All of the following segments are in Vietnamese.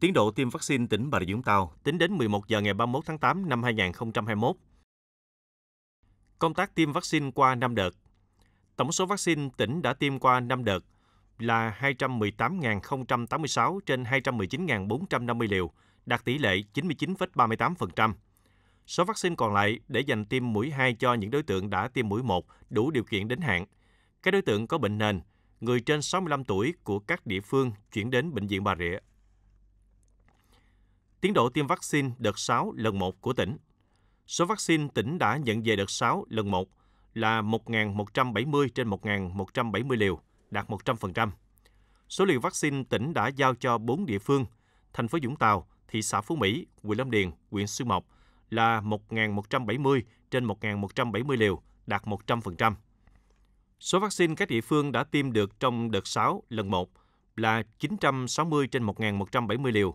Tiến độ tiêm vaccine tỉnh Bà Rịa Vũng Tàu tính đến 11 giờ ngày 31 tháng 8 năm 2021. Công tác tiêm vaccine qua 5 đợt. Tổng số vaccine tỉnh đã tiêm qua 5 đợt là 218.086 trên 219.450 liều, đạt tỷ lệ 99,38%. Số vaccine còn lại để dành tiêm mũi 2 cho những đối tượng đã tiêm mũi 1 đủ điều kiện đến hạn. Các đối tượng có bệnh nền, người trên 65 tuổi của các địa phương chuyển đến Bệnh viện Bà Rịa tiến độ tiêm vaccine đợt 6 lần 1 của tỉnh. Số vaccine tỉnh đã nhận về đợt 6 lần 1 là 1.170 trên 1.170 liều, đạt 100%. Số liều vaccine tỉnh đã giao cho 4 địa phương, thành phố Dũng Tàu, thị xã Phú Mỹ, huyện Lâm Điền, huyện Xuyên Mộc là 1.170 trên 1.170 liều, đạt 100%. Số vaccine các địa phương đã tiêm được trong đợt 6 lần 1 là 960 trên 1.170 liều,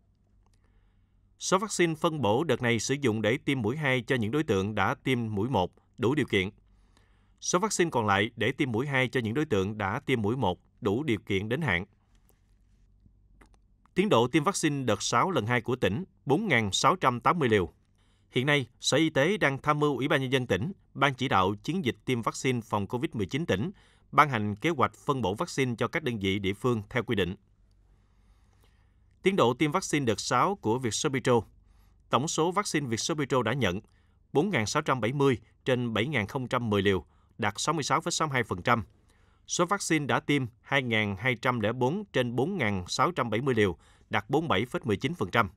Số vaccine phân bổ đợt này sử dụng để tiêm mũi 2 cho những đối tượng đã tiêm mũi 1 đủ điều kiện. Số vaccine còn lại để tiêm mũi 2 cho những đối tượng đã tiêm mũi 1 đủ điều kiện đến hạn. Tiến độ tiêm vaccine đợt 6 lần 2 của tỉnh 4.680 liều. Hiện nay, Sở Y tế đang tham mưu Ủy ban Nhân dân tỉnh, Ban chỉ đạo chiến dịch tiêm vaccine phòng COVID-19 tỉnh, ban hành kế hoạch phân bổ vaccine cho các đơn vị địa phương theo quy định. Tiến độ tiêm vaccine đợt 6 của Vietsorbitro. Tổng số vaccine Vietsorbitro đã nhận 4.670 trên 7.010 liều, đạt 66,62%. Số vaccine đã tiêm 2.204 trên 4.670 liều, đạt 47,19%.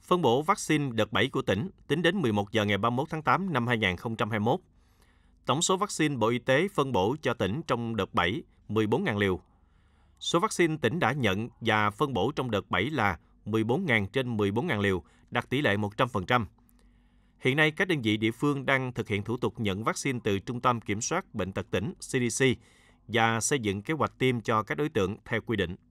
Phân bổ vaccine đợt 7 của tỉnh tính đến 11 giờ ngày 31 tháng 8 năm 2021. Tổng số vaccine Bộ Y tế phân bổ cho tỉnh trong đợt 7 14.000 liều, Số vaccine tỉnh đã nhận và phân bổ trong đợt 7 là 14.000 trên 14.000 liều, đạt tỷ lệ 100%. Hiện nay, các đơn vị địa phương đang thực hiện thủ tục nhận vaccine từ Trung tâm Kiểm soát Bệnh tật tỉnh CDC và xây dựng kế hoạch tiêm cho các đối tượng theo quy định.